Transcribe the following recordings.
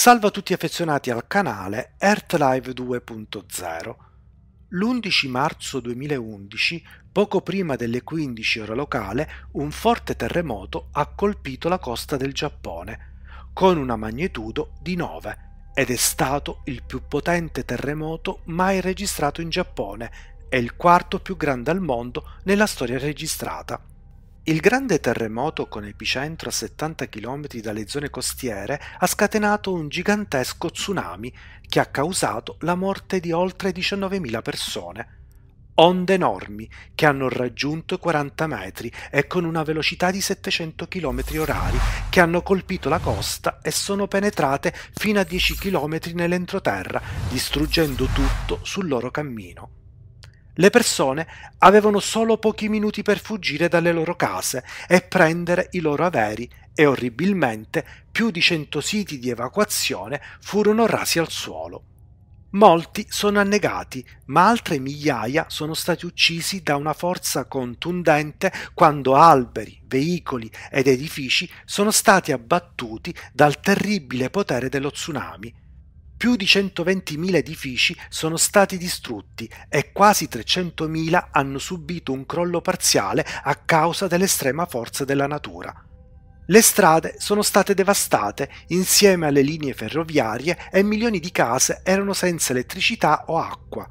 Salve a tutti affezionati al canale EarthLive 2.0. L'11 marzo 2011, poco prima delle 15 ora locale, un forte terremoto ha colpito la costa del Giappone, con una magnitudo di 9, ed è stato il più potente terremoto mai registrato in Giappone e il quarto più grande al mondo nella storia registrata. Il grande terremoto con epicentro a 70 km dalle zone costiere ha scatenato un gigantesco tsunami che ha causato la morte di oltre 19.000 persone. Onde enormi che hanno raggiunto 40 metri e con una velocità di 700 km orari che hanno colpito la costa e sono penetrate fino a 10 km nell'entroterra, distruggendo tutto sul loro cammino. Le persone avevano solo pochi minuti per fuggire dalle loro case e prendere i loro averi e orribilmente più di cento siti di evacuazione furono rasi al suolo. Molti sono annegati, ma altre migliaia sono stati uccisi da una forza contundente quando alberi, veicoli ed edifici sono stati abbattuti dal terribile potere dello tsunami più di 120.000 edifici sono stati distrutti e quasi 300.000 hanno subito un crollo parziale a causa dell'estrema forza della natura. Le strade sono state devastate insieme alle linee ferroviarie e milioni di case erano senza elettricità o acqua.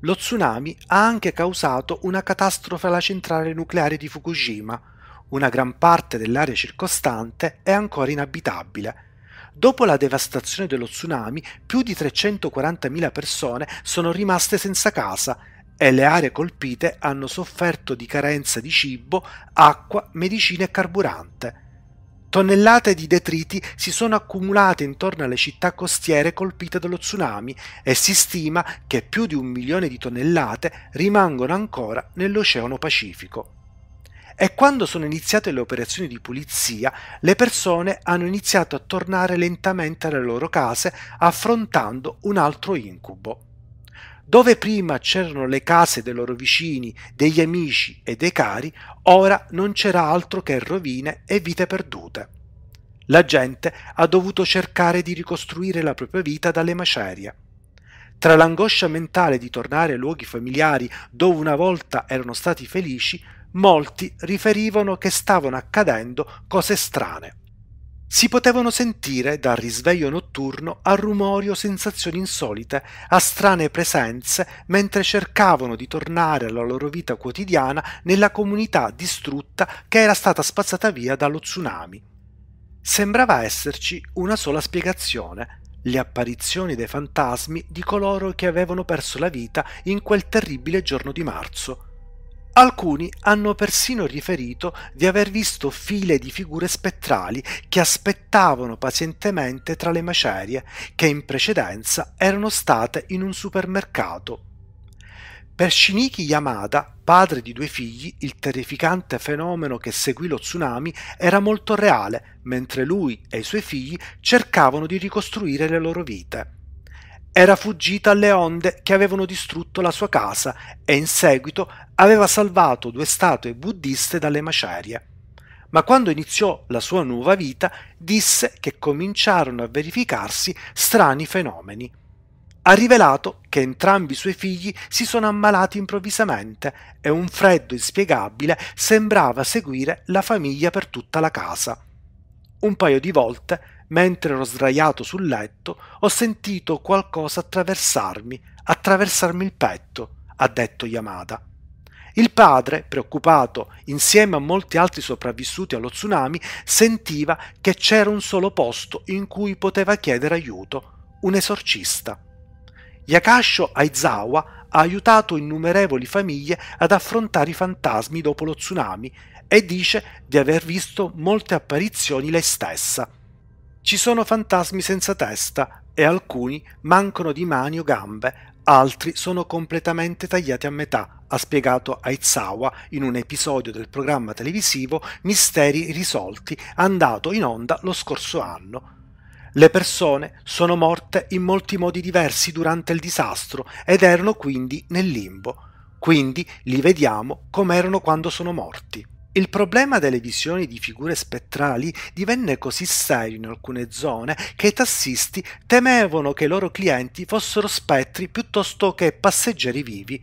Lo tsunami ha anche causato una catastrofe alla centrale nucleare di Fukushima. Una gran parte dell'area circostante è ancora inabitabile Dopo la devastazione dello tsunami, più di 340.000 persone sono rimaste senza casa e le aree colpite hanno sofferto di carenza di cibo, acqua, medicine e carburante. Tonnellate di detriti si sono accumulate intorno alle città costiere colpite dallo tsunami e si stima che più di un milione di tonnellate rimangono ancora nell'Oceano Pacifico e quando sono iniziate le operazioni di pulizia, le persone hanno iniziato a tornare lentamente alle loro case affrontando un altro incubo. Dove prima c'erano le case dei loro vicini, degli amici e dei cari, ora non c'era altro che rovine e vite perdute. La gente ha dovuto cercare di ricostruire la propria vita dalle macerie. Tra l'angoscia mentale di tornare ai luoghi familiari dove una volta erano stati felici, molti riferivano che stavano accadendo cose strane. Si potevano sentire dal risveglio notturno a rumori o sensazioni insolite, a strane presenze mentre cercavano di tornare alla loro vita quotidiana nella comunità distrutta che era stata spazzata via dallo tsunami. Sembrava esserci una sola spiegazione, le apparizioni dei fantasmi di coloro che avevano perso la vita in quel terribile giorno di marzo. Alcuni hanno persino riferito di aver visto file di figure spettrali che aspettavano pazientemente tra le macerie che in precedenza erano state in un supermercato. Per Shiniki Yamada, padre di due figli, il terrificante fenomeno che seguì lo tsunami era molto reale, mentre lui e i suoi figli cercavano di ricostruire le loro vite. Era fuggita alle onde che avevano distrutto la sua casa e in seguito aveva salvato due statue buddiste dalle macerie. Ma quando iniziò la sua nuova vita disse che cominciarono a verificarsi strani fenomeni ha rivelato che entrambi i suoi figli si sono ammalati improvvisamente e un freddo inspiegabile sembrava seguire la famiglia per tutta la casa. Un paio di volte mentre ero sdraiato sul letto, ho sentito qualcosa attraversarmi, attraversarmi il petto, ha detto Yamada. Il padre, preoccupato, insieme a molti altri sopravvissuti allo tsunami, sentiva che c'era un solo posto in cui poteva chiedere aiuto, un esorcista. Yakasho Aizawa ha aiutato innumerevoli famiglie ad affrontare i fantasmi dopo lo tsunami e dice di aver visto molte apparizioni lei stessa. Ci sono fantasmi senza testa e alcuni mancano di mani o gambe, altri sono completamente tagliati a metà, ha spiegato Aizawa in un episodio del programma televisivo Misteri risolti, andato in onda lo scorso anno. Le persone sono morte in molti modi diversi durante il disastro ed erano quindi nel limbo. Quindi li vediamo come erano quando sono morti. Il problema delle visioni di figure spettrali divenne così serio in alcune zone che i tassisti temevano che i loro clienti fossero spettri piuttosto che passeggeri vivi.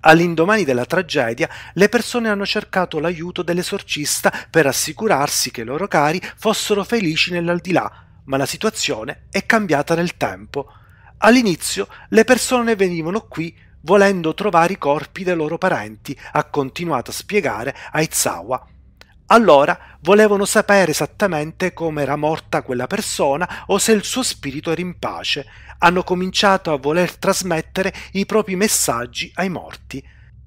All'indomani della tragedia, le persone hanno cercato l'aiuto dell'esorcista per assicurarsi che i loro cari fossero felici nell'aldilà, ma la situazione è cambiata nel tempo. All'inizio le persone venivano qui volendo trovare i corpi dei loro parenti, ha continuato a spiegare Aizawa. Allora volevano sapere esattamente come era morta quella persona o se il suo spirito era in pace. Hanno cominciato a voler trasmettere i propri messaggi ai morti.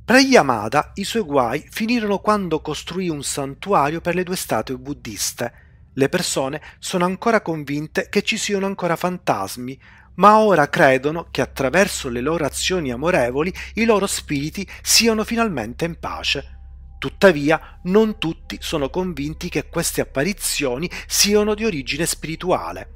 Per Yamada i suoi guai finirono quando costruì un santuario per le due statue buddiste. Le persone sono ancora convinte che ci siano ancora fantasmi, ma ora credono che attraverso le loro azioni amorevoli i loro spiriti siano finalmente in pace. Tuttavia, non tutti sono convinti che queste apparizioni siano di origine spirituale.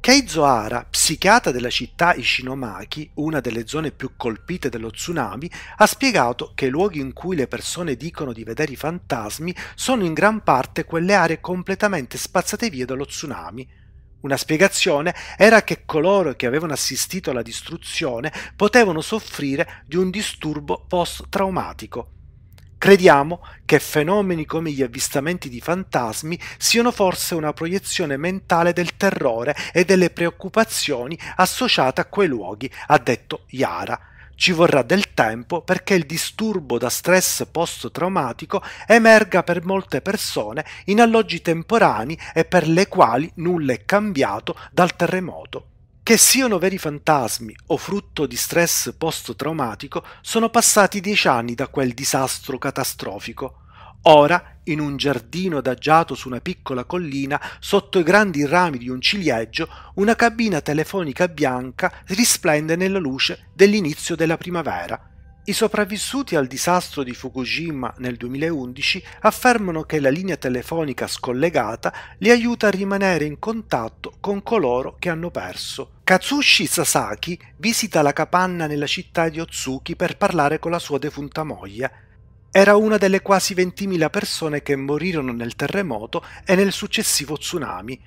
Kei Zohara, psichiatra della città Ishinomaki, una delle zone più colpite dello tsunami, ha spiegato che i luoghi in cui le persone dicono di vedere i fantasmi sono in gran parte quelle aree completamente spazzate via dallo tsunami. Una spiegazione era che coloro che avevano assistito alla distruzione potevano soffrire di un disturbo post-traumatico. Crediamo che fenomeni come gli avvistamenti di fantasmi siano forse una proiezione mentale del terrore e delle preoccupazioni associate a quei luoghi, ha detto Yara, ci vorrà del tempo perché il disturbo da stress post-traumatico emerga per molte persone in alloggi temporanei e per le quali nulla è cambiato dal terremoto. Che siano veri fantasmi o frutto di stress post-traumatico, sono passati dieci anni da quel disastro catastrofico ora in un giardino adagiato su una piccola collina, sotto i grandi rami di un ciliegio, una cabina telefonica bianca risplende nella luce dell'inizio della primavera. I sopravvissuti al disastro di Fukushima nel 2011 affermano che la linea telefonica scollegata li aiuta a rimanere in contatto con coloro che hanno perso. Katsushi Sasaki visita la capanna nella città di Otsuki per parlare con la sua defunta moglie. Era una delle quasi 20.000 persone che morirono nel terremoto e nel successivo tsunami.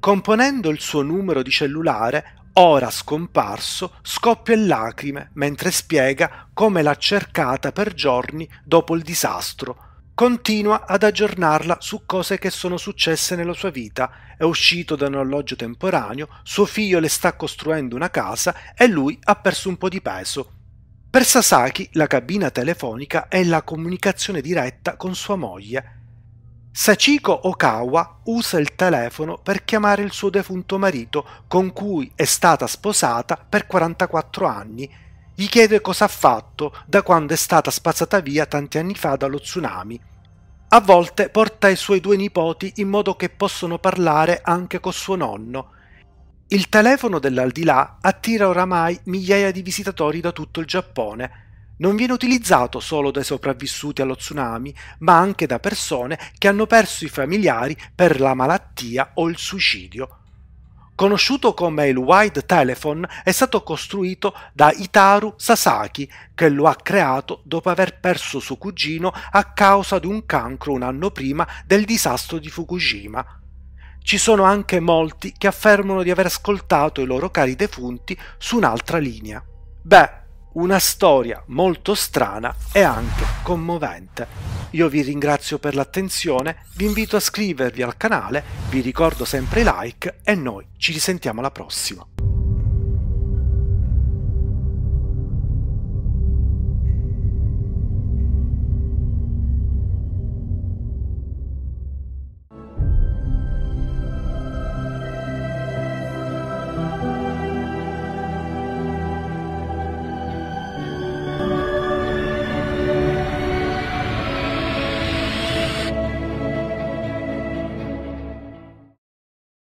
Componendo il suo numero di cellulare, ora scomparso, scoppia in lacrime mentre spiega come l'ha cercata per giorni dopo il disastro. Continua ad aggiornarla su cose che sono successe nella sua vita. È uscito da un alloggio temporaneo, suo figlio le sta costruendo una casa e lui ha perso un po' di peso. Per Sasaki la cabina telefonica è la comunicazione diretta con sua moglie. Sachiko Okawa usa il telefono per chiamare il suo defunto marito con cui è stata sposata per 44 anni. Gli chiede cosa ha fatto da quando è stata spazzata via tanti anni fa dallo tsunami. A volte porta i suoi due nipoti in modo che possono parlare anche con suo nonno. Il telefono dell'aldilà attira oramai migliaia di visitatori da tutto il Giappone. Non viene utilizzato solo dai sopravvissuti allo tsunami, ma anche da persone che hanno perso i familiari per la malattia o il suicidio. Conosciuto come il Wide Telephone, è stato costruito da Itaru Sasaki, che lo ha creato dopo aver perso suo cugino a causa di un cancro un anno prima del disastro di Fukushima. Ci sono anche molti che affermano di aver ascoltato i loro cari defunti su un'altra linea. Beh, una storia molto strana e anche commovente. Io vi ringrazio per l'attenzione, vi invito a iscrivervi al canale, vi ricordo sempre i like e noi ci risentiamo alla prossima.